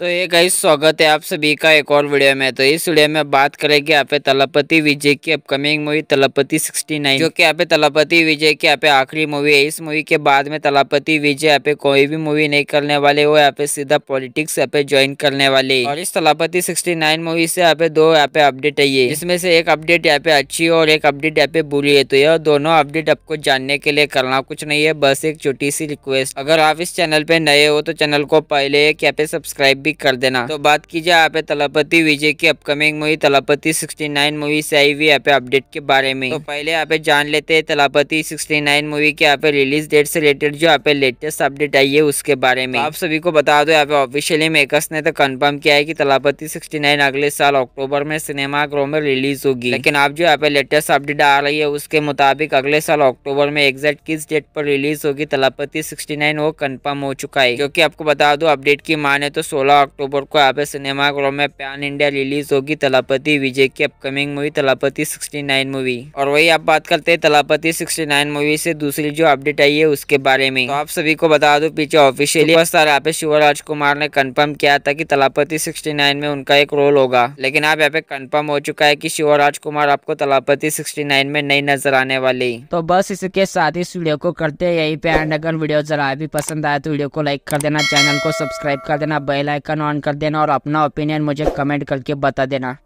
तो ये कई स्वागत है आप सभी का एक और वीडियो में तो इस वीडियो में बात करेंगे यहाँ पे तलपति विजय की अपकमिंग मूवी तलपति 69 जो कि यहाँ पे तलपति विजय की यहाँ पे आखिरी मूवी है इस मूवी के बाद में तलपति विजय यहाँ पे कोई भी मूवी नहीं करने वाले वो यहाँ पे सीधा पॉलिटिक्स यहाँ पे ज्वाइन करने वाले और इस तलापति सिक्सटी मूवी से यहाँ पे दो यहाँ पे अपडेट है इसमें जिसमें से एक अपडेट यहाँ पे अच्छी और एक अपडेट यहाँ पे बुरी है तो यह दोनों अपडेट आपको जानने के लिए करना कुछ नहीं है बस एक छोटी सी रिक्वेस्ट अगर आप इस चैनल पे नए हो तो चैनल को पहले एक यहाँ पे सब्सक्राइब पिक कर देना तो बात की जाए यहाँ पे तलापति विजय की अपकमिंग मूवी तलापति 69 मूवी से आई हुई यहाँ पे अपडेट के बारे में तो पहले यहाँ पे जान लेते हैं तलापति 69 मूवी के यहाँ पे रिलीज डेट से रिलेटेड जो यहाँ पे लेटेस्ट अपडेट आई है उसके बारे में तो आप सभी को बता दो यहाँ पे ऑफिशियली मेकर्स ने तो कन्फर्म किया है की तलापति सिक्सटी अगले साल अक्टूबर में सिनेमा ग्रो में रिलीज होगी लेकिन आप जो यहाँ पे लेटेस्ट अपडेट आ रही है उसके मुताबिक अगले साल अक्टूबर में एग्जैक्ट किस डेट पर रिलीज होगी तलापति सिक्सटी वो कन्फर्म हो चुका है क्योंकि आपको बता दो अपडेट की माने तो सोलह 16 अक्टूबर को आप सिनेमाघरों में पैन इंडिया रिलीज होगी तलापति विजय की अपकमिंग मूवी तलापति 69 मूवी और वही आप बात करते हैं तलापति 69 मूवी से दूसरी जो अपडेट आई है उसके बारे में तो आप सभी को बता दो पीछे ऑफिशियली सर यहाँ पे शिवराज कुमार ने कन्फर्म किया था की तलापति सिक्सटी में उनका एक रोल होगा लेकिन आप यहाँ पे कन्फर्म हो चुका है की शिवराज कुमार आपको तलापति सिक्सटी में नई नजर आने वाले तो बस इसके साथ इस वीडियो को करते यही पे अगर वीडियो जरा भी पसंद आया तो वीडियो को लाइक कर देना चैनल को सब्सक्राइब कर देना बेल आइकन आइकन ऑन कर देना और अपना ओपिनियन मुझे कमेंट करके बता देना